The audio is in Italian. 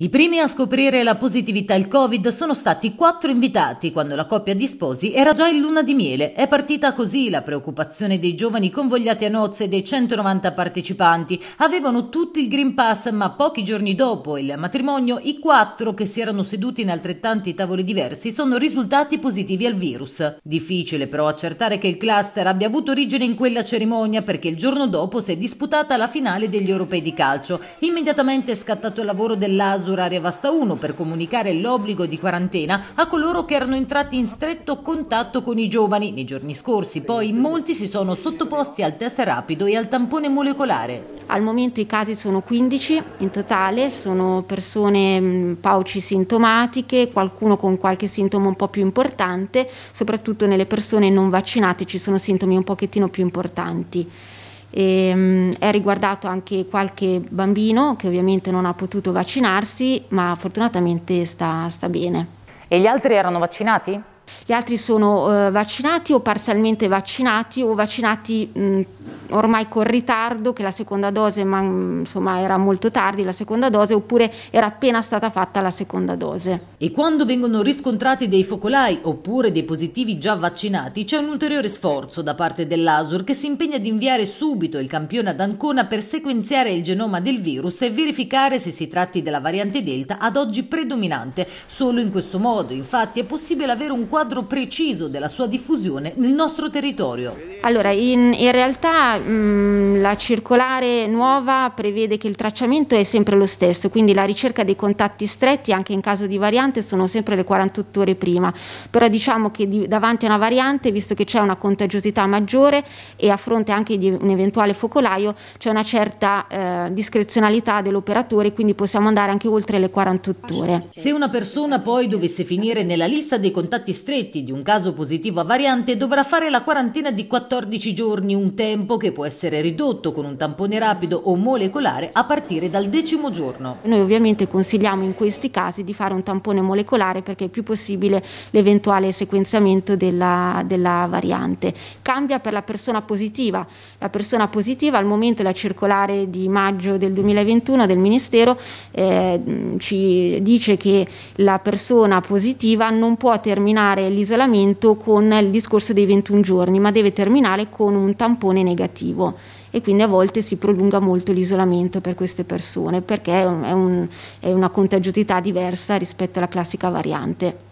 I primi a scoprire la positività al Covid sono stati quattro invitati quando la coppia di sposi era già in luna di miele. È partita così la preoccupazione dei giovani convogliati a nozze dei 190 partecipanti. Avevano tutti il Green Pass, ma pochi giorni dopo il matrimonio i quattro che si erano seduti in altrettanti tavoli diversi sono risultati positivi al virus. Difficile però accertare che il cluster abbia avuto origine in quella cerimonia perché il giorno dopo si è disputata la finale degli europei di calcio. Immediatamente è scattato il lavoro dell'ASO Asurare Vasta 1 per comunicare l'obbligo di quarantena a coloro che erano entrati in stretto contatto con i giovani nei giorni scorsi. Poi molti si sono sottoposti al test rapido e al tampone molecolare. Al momento i casi sono 15 in totale, sono persone mh, mm, pauci sintomatiche, qualcuno con qualche sintomo un po' più importante, soprattutto nelle persone non vaccinate ci sono sintomi un pochettino più importanti. E, ehm, è riguardato anche qualche bambino che ovviamente non ha potuto vaccinarsi, ma fortunatamente sta, sta bene. E gli altri erano vaccinati? Gli altri sono eh, vaccinati o parzialmente vaccinati o vaccinati mh, mm, ormai con ritardo, che la seconda dose ma, mm, insomma, era molto tardi la seconda dose, oppure era appena stata fatta la seconda dose. E quando vengono riscontrati dei focolai oppure dei positivi già vaccinati, c'è un ulteriore sforzo da parte dell'ASUR che si impegna ad inviare subito il campione ad Ancona per sequenziare il genoma del virus e verificare se si tratti della variante Delta ad oggi predominante. Solo in questo modo, infatti, è possibile avere un quadro preciso della sua diffusione nel nostro territorio. Allora, in, in realtà mh, la circolare nuova prevede che il tracciamento è sempre lo stesso, quindi la ricerca dei contatti stretti anche in caso di variante sono sempre le 48 ore prima, però diciamo che di, davanti a una variante, visto che c'è una contagiosità maggiore e a fronte anche di un eventuale focolaio, c'è una certa eh, discrezionalità dell'operatore, quindi possiamo andare anche oltre le 48 ore. Se una persona poi dovesse finire nella lista dei contatti stretti di un caso positivo a variante, dovrà fare la quarantena di 14 14 giorni, un tempo che può essere ridotto con un tampone rapido o molecolare a partire dal decimo giorno. Noi ovviamente consigliamo in questi casi di fare un tampone molecolare perché è più possibile l'eventuale sequenziamento della, della variante. Cambia per la persona positiva. La persona positiva al momento la circolare di maggio del 2021 del Ministero eh, ci dice che la persona positiva non può terminare l'isolamento con il discorso dei 21 giorni, ma deve terminare addominale con un tampone negativo e quindi a volte si prolunga molto l'isolamento per queste persone perché è, un, è una contagiosità diversa rispetto alla classica variante.